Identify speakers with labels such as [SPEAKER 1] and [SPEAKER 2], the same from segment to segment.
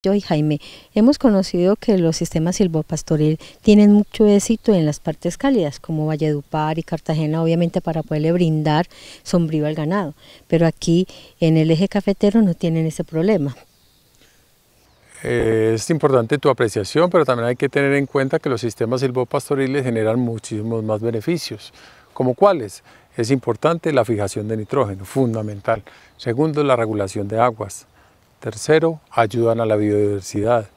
[SPEAKER 1] Yo y Jaime hemos conocido que los sistemas silvopastoril tienen mucho éxito en las partes cálidas, como Valledupar y Cartagena, obviamente para poderle brindar sombrío al ganado, pero aquí en el eje cafetero no tienen ese problema.
[SPEAKER 2] Eh, es importante tu apreciación, pero también hay que tener en cuenta que los sistemas silvopastoriles generan muchísimos más beneficios. ¿Como cuáles? Es importante la fijación de nitrógeno, fundamental. Segundo, la regulación de aguas. Tercero, ayudan a la biodiversidad.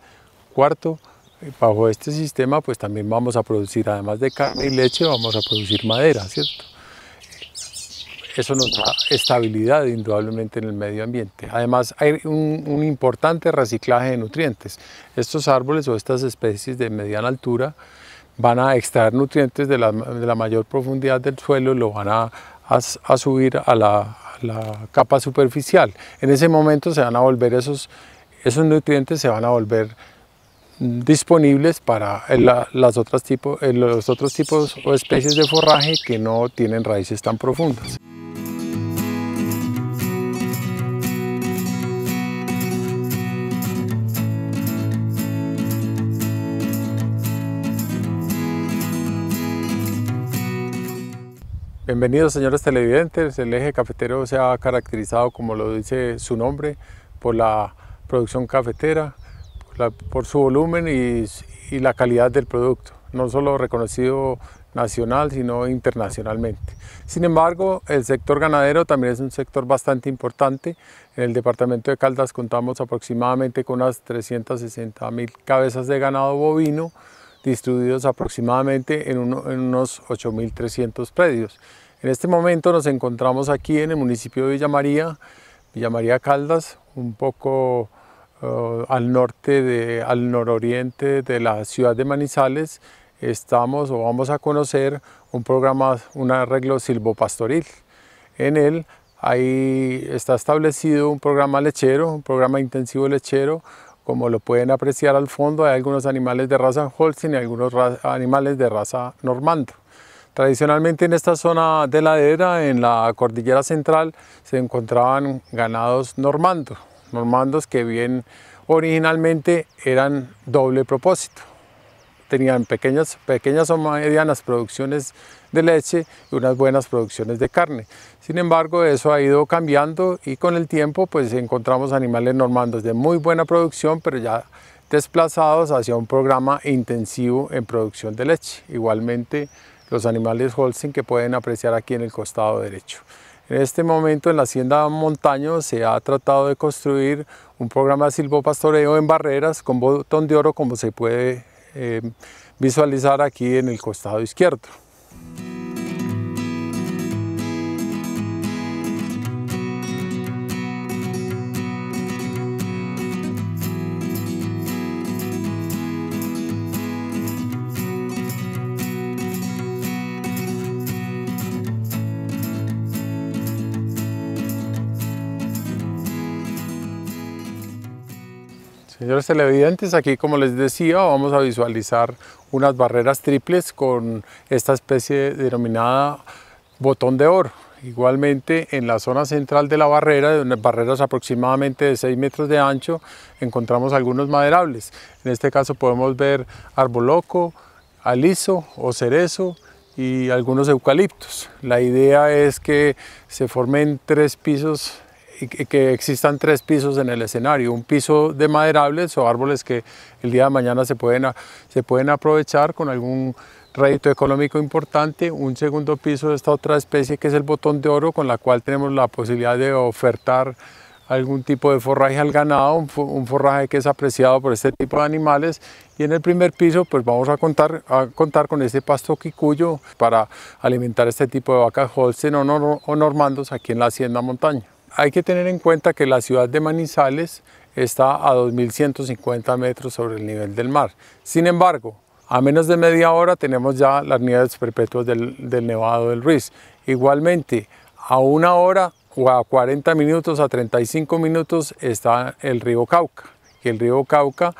[SPEAKER 2] Cuarto, eh, bajo este sistema pues también vamos a producir, además de carne y leche, vamos a producir madera, ¿cierto? Eso nos da estabilidad indudablemente en el medio ambiente. Además hay un, importante reciclaje de nutrientes. Estos árboles o estas especies de mediana altura van a extraer nutrientes de la, de la mayor profundidad del suelo, lo van a, a subir a la, la capa superficial. En ese momento se van a volver esos, nutrientes, se van a volver disponibles para eh, las otras eh, los otros tipos o especies de forraje que no tienen raíces tan profundas. Bienvenidos señores televidentes, el eje cafetero se ha caracterizado, como lo dice su nombre, por la producción cafetera, por, su volumen y, y, la calidad del producto, no solo reconocido nacional, sino internacionalmente. Sin embargo, el sector ganadero también es un sector bastante importante. En el departamento de Caldas contamos aproximadamente con unas 360 mil cabezas de ganado bovino, distribuidos aproximadamente en, unos 8.300 predios. En este momento nos encontramos aquí en el municipio de Villa María, Villa María Caldas, un poco eh, al norte, de, al nororiente de la ciudad de Manizales. Estamos o vamos a conocer un programa, un arreglo silvopastoril. En él ahí está establecido un programa lechero, un programa intensivo lechero, como lo pueden apreciar al fondo, hay algunos animales de raza Holstein y algunos animales de raza Normando. Tradicionalmente en esta zona de ladera, en la cordillera central, se encontraban ganados Normando, normandos que bien originalmente eran doble propósito tenían pequeñas, pequeñas o medianas producciones de leche y unas buenas producciones de carne. Sin embargo, eso ha ido cambiando y con el tiempo pues encontramos animales normandos de muy buena producción, pero ya desplazados hacia un programa intensivo en producción de leche. Igualmente los animales Holstein que pueden apreciar aquí en el costado derecho. En este momento en la hacienda Montaño se ha tratado de construir un programa de silvopastoreo en barreras con botón de oro como se puede eh, visualizar aquí en el costado izquierdo. Señores televidentes, aquí como les decía vamos a visualizar unas barreras triples con esta especie denominada botón de oro. Igualmente en la zona central de la barrera, de barreras aproximadamente de 6 metros de ancho, encontramos algunos maderables. En este caso podemos ver arboloco, aliso o cerezo y algunos eucaliptos. La idea es que se formen tres pisos que existan tres pisos en el escenario, un piso de maderables o árboles que el día de mañana se pueden, se pueden aprovechar con algún rédito económico importante, un segundo piso de esta otra especie que es el botón de oro con la cual tenemos la posibilidad de ofertar algún tipo de forraje al ganado, un forraje que es apreciado por este tipo de animales y en el primer piso pues vamos a contar, a contar con este pasto quicuyo para alimentar este tipo de vacas Holstein o normandos aquí en la hacienda montaña. Hay que tener en cuenta que la ciudad de Manizales está a 2.150 metros sobre el nivel del mar. Sin embargo, a menos de media hora tenemos ya las nieves perpetuas del, Nevado del Ruiz. Igualmente, a una hora o a 40 minutos, a 35 minutos está el río Cauca. el río Cauca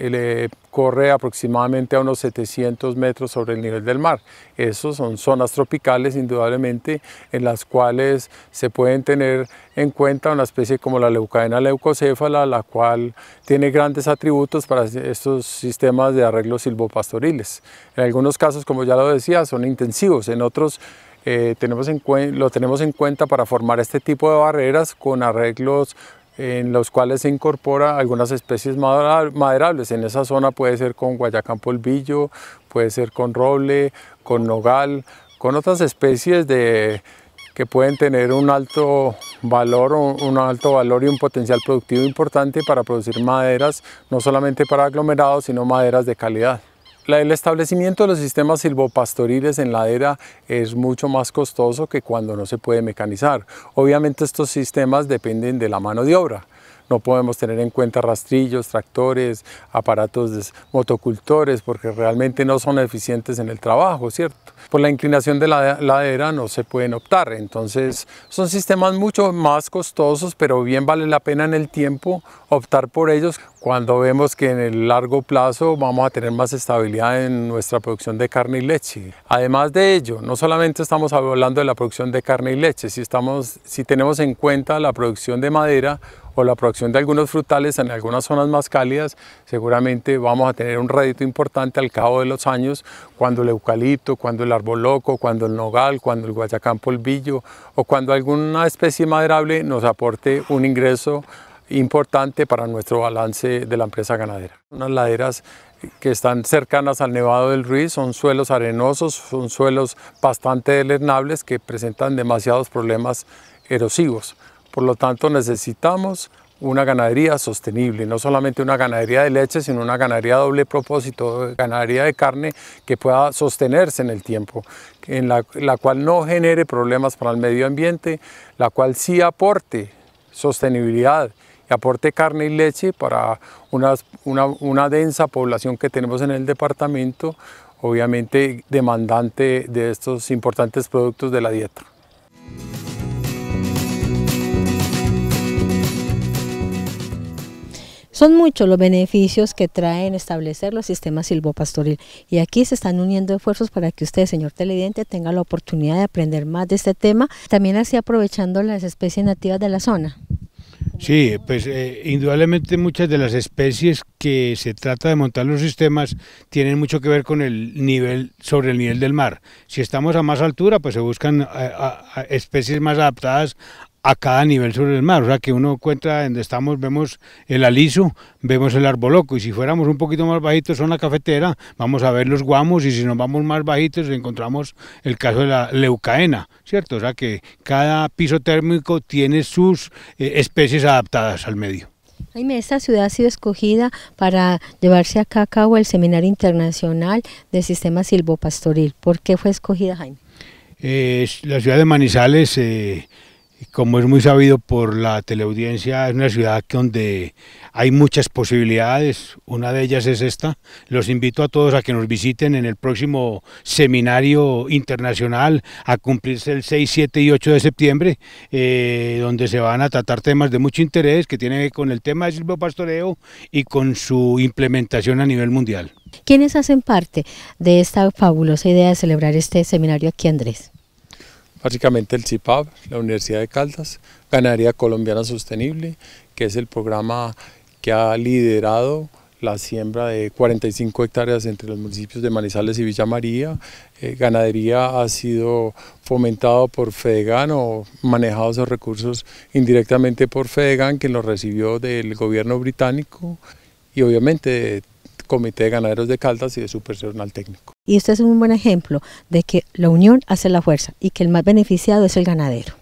[SPEAKER 2] eh, corre aproximadamente a unos 700 metros sobre el nivel del mar. Esos son zonas tropicales, indudablemente, en las cuales se pueden tener en cuenta una especie como la leucadena leucocéfala, la cual tiene grandes atributos para estos sistemas de arreglos silvopastoriles. En algunos casos, como ya lo decía, son intensivos, en otros eh, tenemos lo tenemos en cuenta para formar este tipo de barreras con arreglos en los cuales se incorpora algunas especies maderables. En esa zona puede ser con guayacán polvillo, puede ser con roble, con nogal, con otras especies que pueden tener un alto valor, un alto valor y un potencial productivo importante para producir maderas, no solamente para aglomerados, sino maderas de calidad el establecimiento de los sistemas silvopastoriles en ladera es mucho más costoso que cuando no se puede mecanizar. Obviamente estos sistemas dependen de la mano de obra. No podemos tener en cuenta rastrillos, tractores, aparatos motocultores, porque realmente no son eficientes en el trabajo, ¿cierto? por la inclinación de la ladera no se pueden optar. Entonces son sistemas mucho más costosos, pero bien vale la pena en el tiempo optar por ellos cuando vemos que en el largo plazo vamos a tener más estabilidad en nuestra producción de carne y leche. Además de ello, no solamente estamos hablando de la producción de carne y leche, si, estamos, si tenemos en cuenta la producción de madera, o la producción de algunos frutales en algunas zonas más cálidas, seguramente vamos a tener un rédito importante al cabo de los años cuando el eucalipto, cuando el árbol cuando el nogal, cuando el guayacán polvillo o cuando alguna especie maderable nos aporte un ingreso importante para nuestro balance de la empresa ganadera. Unas laderas que están cercanas al Nevado del Ruiz son suelos arenosos, son suelos bastante delernables que presentan demasiados problemas erosivos. Por lo tanto, necesitamos una ganadería sostenible, no solamente una ganadería de leche, sino una ganadería doble propósito, ganadería de carne que pueda sostenerse en el tiempo, en la, cual no genere problemas para el medio ambiente, la cual sí aporte sostenibilidad y aporte carne y leche para una, una, densa población que tenemos en el departamento, obviamente demandante de estos importantes productos de la dieta.
[SPEAKER 1] Son muchos los beneficios que traen establecer los sistemas silvopastoril y aquí se están uniendo esfuerzos para que usted, señor televidente, tenga la oportunidad de aprender más de este tema, también así aprovechando las especies nativas de la zona.
[SPEAKER 3] Sí, pues eh, indudablemente muchas de las especies que se trata de montar los sistemas tienen mucho que ver con el nivel, sobre el nivel del mar. Si estamos a más altura, pues se buscan eh, especies más adaptadas a cada nivel sobre el mar. O sea que uno encuentra... donde estamos, vemos el aliso, vemos el arboloco. Y si fuéramos un poquito más bajitos, la cafetera, vamos a ver los guamos. Y si nos vamos más bajitos, encontramos el caso de la leucaena, ¿cierto? O sea que cada piso térmico tiene sus eh, especies adaptadas al medio.
[SPEAKER 1] Jaime, esta ciudad ha sido escogida para llevarse acá a cabo el Seminario Internacional de Sistema Silvopastoril. ¿Por qué fue escogida, Jaime?
[SPEAKER 3] Eh, la ciudad de Manizales eh, como es muy sabido por la teleaudiencia, es una ciudad donde hay muchas posibilidades, una de ellas es esta. Los invito a todos a que nos visiten en el próximo seminario internacional a cumplirse el 6, 7 y 8 de septiembre, eh, donde se van a tratar temas de mucho interés que tienen que ver con el tema del Pastoreo y con
[SPEAKER 2] su implementación a nivel mundial.
[SPEAKER 1] ¿Quiénes hacen parte de esta fabulosa idea de celebrar este seminario aquí, Andrés?
[SPEAKER 2] básicamente el CIPAB, la Universidad de Caldas, Ganadería Colombiana Sostenible, que es el programa que ha liderado la siembra de 45 hectáreas entre los municipios de Manizales y Villa María. Eh, ganadería ha sido fomentado por Fedegan o manejado esos recursos indirectamente por Fedegan, que los recibió del gobierno británico y obviamente Comité de Ganaderos de Caldas y de su personal técnico.
[SPEAKER 1] Y este es un buen ejemplo de que la unión hace la fuerza y que el más beneficiado es el ganadero.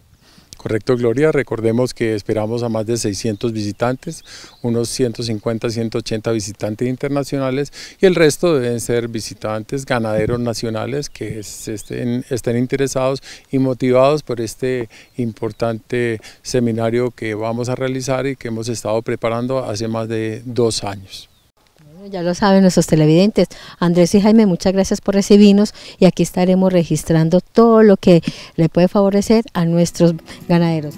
[SPEAKER 2] Correcto, Gloria. Recordemos que esperamos a más de 600 visitantes, unos 150, 180 visitantes internacionales y el resto deben ser visitantes ganaderos nacionales que estén interesados y motivados por este importante seminario que vamos a realizar y que hemos estado preparando hace más de dos años.
[SPEAKER 1] Ya lo saben nuestros televidentes. Andrés y Jaime, muchas gracias por recibirnos y aquí estaremos registrando todo lo que le puede favorecer a nuestros ganaderos.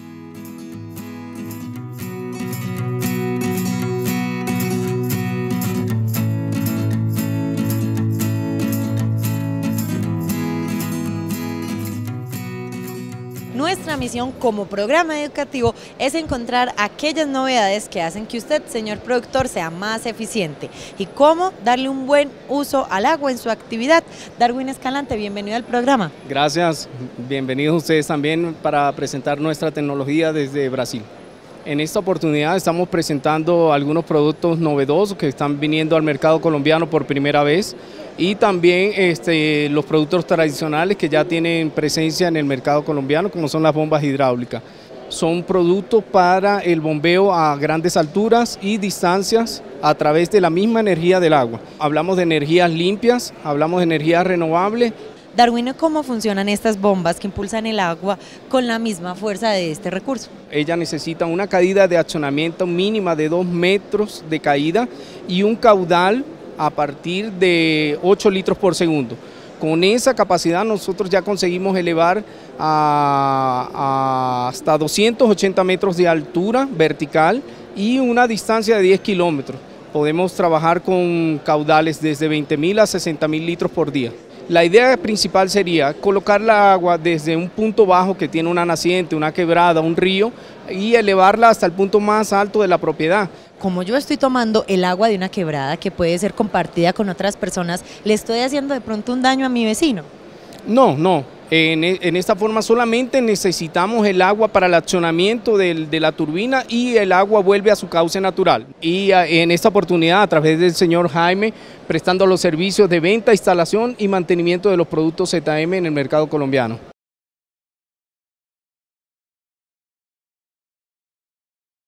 [SPEAKER 1] Nuestra misión como programa educativo es encontrar aquellas novedades que hacen que usted, señor productor, sea más eficiente y cómo darle un buen uso al agua en su actividad. Darwin Escalante, bienvenido al programa.
[SPEAKER 4] Gracias, bienvenidos ustedes también para presentar nuestra tecnología desde Brasil. En esta oportunidad estamos presentando algunos productos novedosos que están viniendo al mercado colombiano por primera vez y también este, los productos tradicionales que ya tienen presencia en el mercado colombiano, como son las bombas hidráulicas. Son productos para el bombeo a grandes alturas y distancias a través de la misma energía del agua. Hablamos de energías limpias, hablamos de energías renovables.
[SPEAKER 1] Darwin, ¿cómo funcionan estas bombas que impulsan el agua con la misma fuerza de este recurso?
[SPEAKER 4] Ella necesita una caída de accionamiento mínima de dos metros de caída y un caudal a partir de 8 litros por segundo. Con esa capacidad nosotros ya conseguimos elevar hasta 280 metros de altura vertical y una distancia de 10 kilómetros. Podemos trabajar con caudales desde 20.000 a 60.000 litros por día. La idea principal sería colocar la agua desde un punto bajo que tiene una naciente, una quebrada, un río y elevarla hasta el punto más alto de la propiedad. Como yo estoy tomando el agua de una
[SPEAKER 1] quebrada que puede ser compartida con otras personas, ¿le estoy haciendo de pronto un daño a mi vecino?
[SPEAKER 4] No, no, e, en, esta forma solamente necesitamos el agua para el accionamiento de la turbina y el agua vuelve a su cauce natural. Y en esta oportunidad, a través del señor Jaime, prestando los servicios de venta, instalación y mantenimiento de los productos ZM en el mercado colombiano.